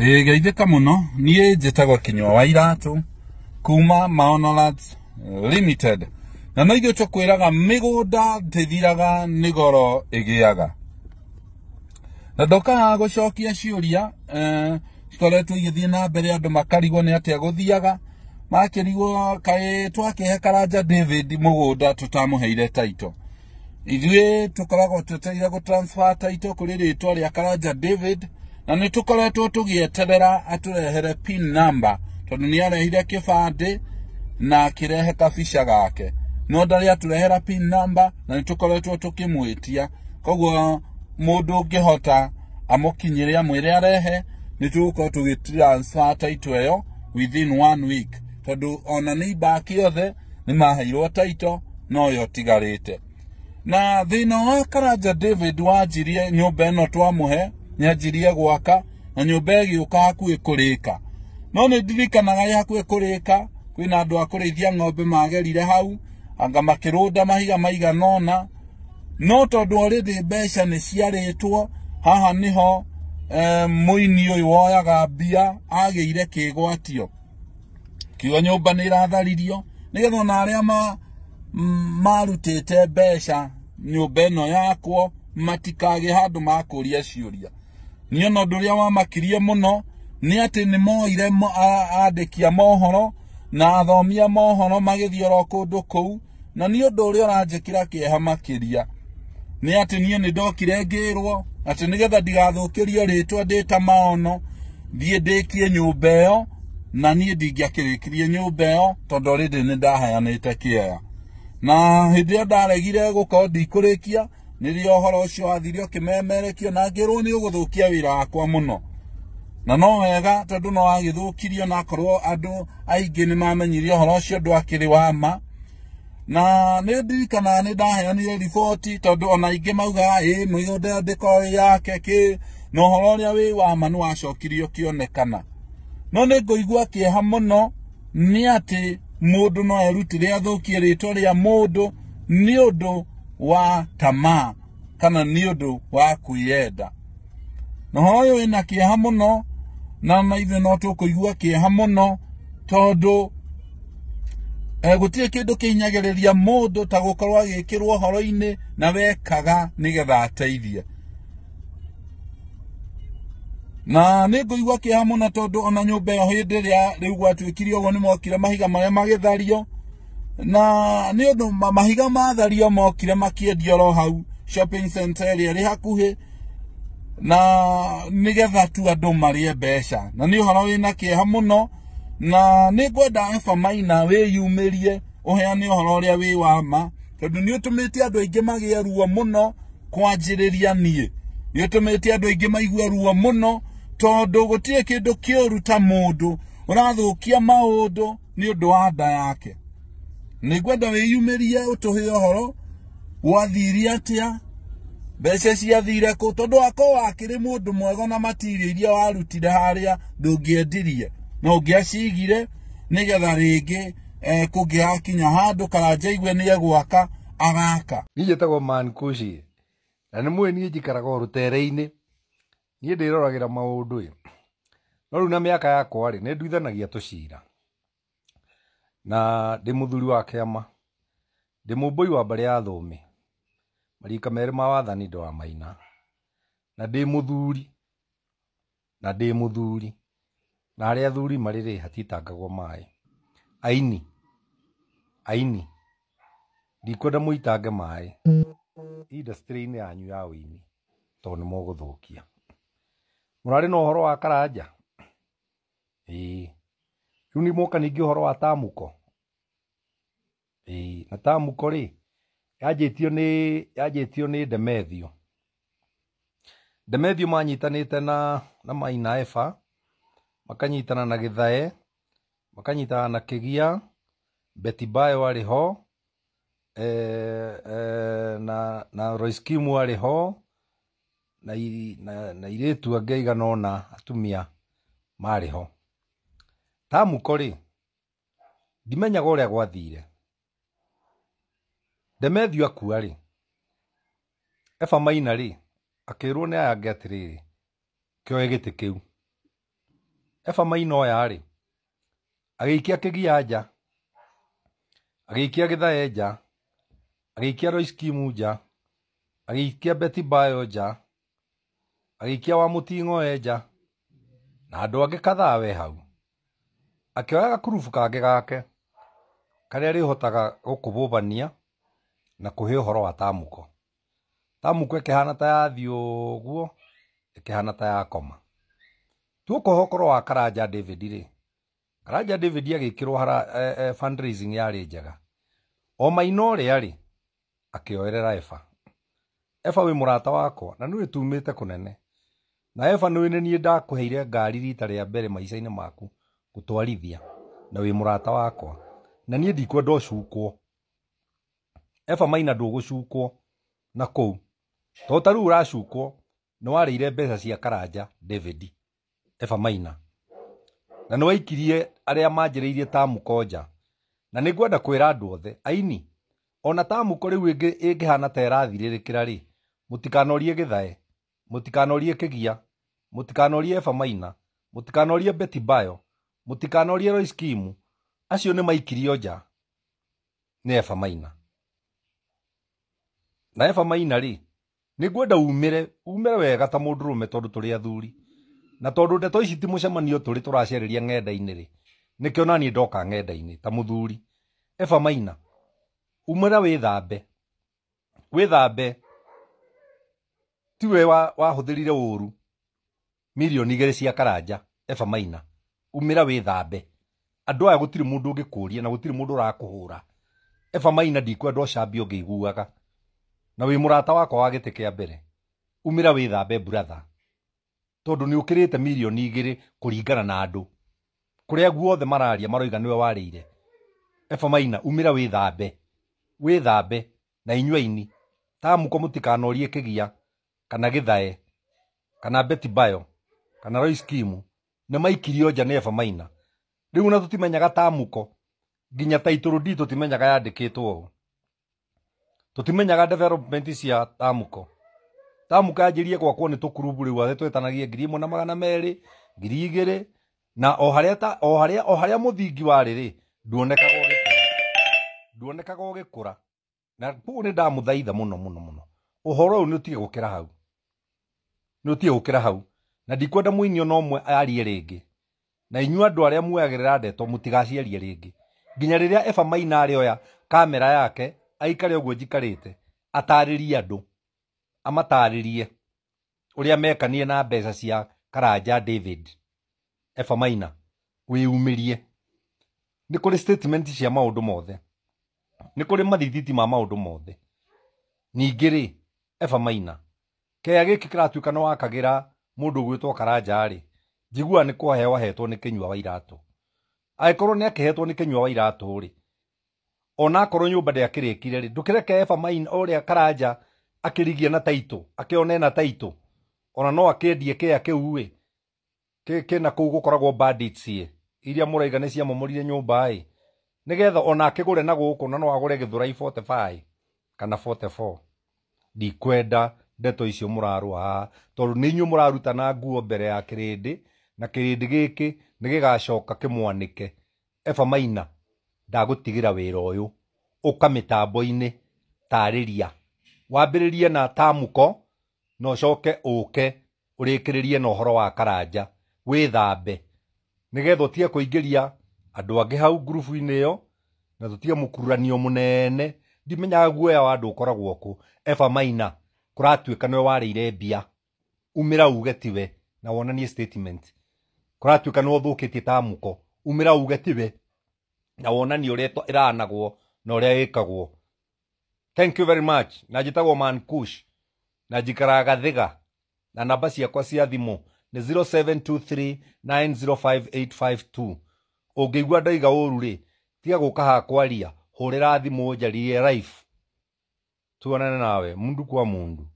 ä geithä muno niä njätagwo kinyua wa iratå kuma maonorats limited na no ithuä tå kwä raga mä goro ä na ndokaga gå cokia ciå ria e, cikoretwo igä thiä na mbere andå makarigwo nä atä a gå thiaga makirigwo karanja david må gå heire taito ithuä tå koragwo twetereire gå taito kå rä rä twa karanja david na nä tå koretwo tå gä eterera atå rehere pin namba tondå nä arehire kä bandä na akä rehe kabica gake no ndarä atå rehera pin namba na nä tå koretwo tå kä mwä tia koguo må ndå å ngä hota amũkinyä re amwä re arehe nä tå gå korwo tå gä taitå ä yo within one week tondå ona nä imbaki othe nä maheirwo taito noyo tigarä te na thä na wa karanja david wanjirie nyå mba ä no twamå he nyanjirie gwaka na nyumba igiuka hakuhi kurika no ni ndirikanaga yakuhi kurika kwina andu akurithia ng'ombe magerire hau anga makirunda mahiga maiganona no tondu already mbeca ni ciarĩtwo haha niho eh, muini uyu woyaga mbia ageire kigwatio kiuga nyumba ni iratharirio nä getha ona aria ma marutĩte mbeca nyũmba ĩno yakwo matikagä handu makuria ciuria nä ona å rä wamakirie må no nä atä nä moire andä kia mohoro na athomia mohoro magä thiä oro kå ndå kå u na nä å ndå å rä a å ranjä kä ra kä eha makä ria nä atä niä nä ndokire ngä rwo atä nä getha ndigathå kä rie rä twa ndä ta maono thiä ndä kie nyå mba ä yo na niä ndingäakä rä kirie nyå mba ä yo tondå rä ndä nä ndaheanä te kä eya na hä ndä ä ndaregire gå korwo ndikå rä kia nirio horo ucio wathire ukimemerekio na ngirwo ni uguthukia wira wakwa muno na no wega tondu no agithukirio na akorwo andu aingi ni mamenyire horo ucio ndwakiri wa ma na nä ndirikana nä ndaheanire riboti tondå ona ingä mauga ä må yå ndandäko yake kä na å horo å rä a wä wa ma nä wacokirio kĩonekana no nä ngåigua kĩeha mũno nä atä må ndå no erutire athũkie rĩtwa rĩa må ndå nĩ ũndũ wa tamaa kana nä å ndå wa kwä noho å yå na kä no na maithe no tå kå igua kä eha må no tondå eh, gå tirä kä ndå kä hinyagä rä ria må ndå ta gå korwo agä kä rwo horo-inä na wekaga nä getha ateithie na nä ngå igua kä ha må na tondå ona nyå mba ä yo hä ndä ä rä a rä u gwatuä kire å guo nä mokire mahiga marä a magä thario na nä å ndå mahiga mathario mokire makä endio ro hau shopping center ĩrĩa ĩrĩ hakuhĩ na nĩgetha tu andũ marĩe mbeca na nĩ ũhoro wĩna kĩeha mũno na nĩ ngwenda maina wĩyumĩrie ũheane ũhoro ũrĩa wĩ wa ma tondũ nĩ ũtũmĩte andũ aingĩ magĩe ruo mũno kwanjĩrĩria niĩ nĩ ũtũmĩte andũ aingĩ maigue ruo mũno tondũ gũtirĩ kĩndũ kĩũru ta mũndũ ũrathũkia maũndũ nĩ ũndũ wa nda yake nĩ ngwenda wĩyumĩrie ũtũhe ũhoro wathiri atia mbeca ciathire kå tondå akorwo akĩrĩ mundu mwega na matirio iria warutire haria ndungiendirie na ũngĩacigire nigetha ringi eh, kũngĩgakinya handu karanja igwe ni egwaka agaka niĩ njĩtagwo mankushi na ni mwĩ niĩ njikaraga o rũtere nie niĩ ndĩroragĩra maũndũ ĩ no rĩu na miaka yakwa rĩ nĩ nduithanagia tũcira na ndi muthuri wa kĩama ndi mũmbũi wa mbarĩ ya thũmĩ marika merĩ ma wathani maina na ndĩ mũthuri na ndĩ mũthuri na harĩa thuri marĩ rĩ hatitangagwo maĩ aini aini ndikwenda mũitange maĩ indastry-inĩ yanyu ya wini tondũ nĩ mũgũthũkia murari na horo wa karanja ĩĩ rĩu moka mwoka ningĩ horo wa tamuko ĩĩ na tamuko rĩ yanjĩtio nĩ yanjĩtio nĩ ndemethio ndemethio manyitanĩte na na maina eba makanyitana na githae makanyitana na kĩgia betibayo arĩ ho e, e, na na roiskimu arĩ ho na, na, na irĩtu angĩ aigana ona atumia mari ho tamukori rĩ ndimenyaga ũrĩa gwathire Demethiũ akua-rĩ, Eva Maina-rĩ, akĩĩrwo nĩ aya angĩ atĩrĩrĩ, kĩoe gĩtĩ kĩu. Eva Maina oya-rĩ, agĩikia kĩgia nja, agĩikia gĩthae nja, agĩikia Royce Kimu nja, agĩikia beti Bayo nja, agĩikia Wamũting'oe nja, na andũ angĩ kadhaa we hau. Akĩoya gakurubu kangĩ gake, karĩa rĩhotaga gũkũbũbania, na kuhe uhoro wa tamuko tamuko ikihana ta yathii uguo ikihana ta yakoma tuokoha ukoro wa karanja david ri karanja david agikirwo hara eh, eh, fundraising yari njega o maina ũrĩa ri akĩoerera efa efa wĩ murata wakwa na nĩwĩ tumite kunene na eba nĩwĩ ni niĩ ndakũheire ngari rita rĩa mbere maica-inĩ maku gũtwarithia na wĩ murata wakwa na niĩ ndikwenda ũcukwo Eva Maina ndũgũcukwo na kũu to ta rĩu ũracukwo nĩ warĩire mbeca cia Karanja David Eva Maina na nĩ waikirie arĩa manjĩrĩirie tamko na nĩ ngwenda kwĩra andũ othe aini ona tamko rĩu ĩngĩhana ta ĩrathirĩrĩkĩra rĩ mũtikanorie gĩthae mũtikanorie kĩgia mũtikanorie Eva Maina mũtikanorie betibayo Bayo mũtikanorie Royce Kim acio nĩ maikirio nja nĩ Eva Maina na eba maina-rĩ nĩngwenda umire umire wega ta mũndũrũme tondũ tũrĩ athuri na tondũ ndeto ici ti mũcemanio tũrĩ tũracereria ng'enda-inĩ-rĩ nĩkĩo naniĩ ndoka ng'enda-inĩ ta mũthuri eba maina thambe wĩthambe thambe tiwe wahũthĩrire ũũru mirioni igĩrĩ cia karanja eba maina umira umĩra thambe andũ aya gũtirĩ mũndũ ũngĩkũria na gũtirĩ mũndũ ũrakũhũra eba maina ndikwenda ũcambe ũngĩiguaga na wi murata wakwa wa gĩtĩ kĩa mbere umĩra wĩthambe buratha tondu ni ukirite milioni igiri kuringana na andũ kũrĩa guothe mararia maroiga niwe warire eba maina thambe wĩthambe thambe na inyua aini mutikano rie kigia kana githae kana betibayo kana roiskimu nĩ maikirio nja nĩ eba maina rĩu ona tũtimenyaga tamũko nginya taitũrũ ndii tũtimenyaga yandĩkĩtwo tutimenyaga development cia tamuko tamuko anjirie gwakwo nä tå kurubu rä u athe twetanagie ngiri ĩmwe na magana merĩ ngiri igĩrĩ na o harĩa o harĩa o harĩa mũthingi warĩ rĩ nduonekaga nduonekaga ũgĩkũra na koguo nĩ ndamũthaitha mũno mũno mũno ũhoro ũyũ nĩ ũtige gũkĩra hau nĩ ũtige gũkĩra hau na ndikwenda mũini ona ũmwe arie rĩngĩ na inyuĩ andũ arĩa muoyagĩrĩra ndeto mũtigacierie rĩngĩ nginya rĩrĩa eba maina oya kamera yake aikare ũguo njikarĩte atarĩrie andũ amatarĩrie ũrĩa mekanie na mbeca cia karanja David efa Maina wĩyumĩrie ni kuri statement cia maundu mothe ni kuri mathithiti ma maundu mothe ningĩ-rĩ Eva Maina kea gĩkĩ kĩratuĩka nĩ wakagĩra mũndũ ũgwĩtwo karanja-rĩ njiguaga nĩ kũheo hetwo ni kinywa wa iratũ angĩkorwo nĩ akĩhetwo ni kinywa wa iratu ri onakorwo nyumba ndiakirikire ri ndukireke eva main uria karanja akirigia na taito akione na taito ona no akendie kia kiu ri kina kuu gukoragwo bandits iria muraiga ni ciamomorire nyumba ri nigetha ona akigure na guku na no agure githurai 45 kana 44 ndikwenda ndeto icio murarua haha tondu ni inyuĩ na nguo mbere ya kirindi na kirindi giki ni gigacoka kimwanike eba maina ndagũtigĩra wĩra ũyũ ũka mĩtambo-inĩ tarĩria wambĩrĩrie na tamuko na ũcoke ũke ũrĩkĩrĩrie na ũhoro wa karanja wĩthambe nĩgetha ũtige kũingĩria andũ angĩ hau ngurubu-inĩ ĩyo na tũtige mũkururanio mũnene ndimenyaga guoya wa andũ ũkoragwo kũ eba maina kũratuĩka nĩwe warĩire mbia umĩra uge tiwe na wonanie statement kũratuĩka nĩwe ũthũkĩtie tamuko umĩra uge tiwe na wona å rä a äranagwo na å rä a ä kagwo thank you very much na man kush na njikaraga thä na namba ciakwa cia thimå nä 0723905852 å ngä igua ndaiga å ru rä tiga guka ka ha kwaria hå rä ra thimå njaririe tuonane nawe mundu kwa mundu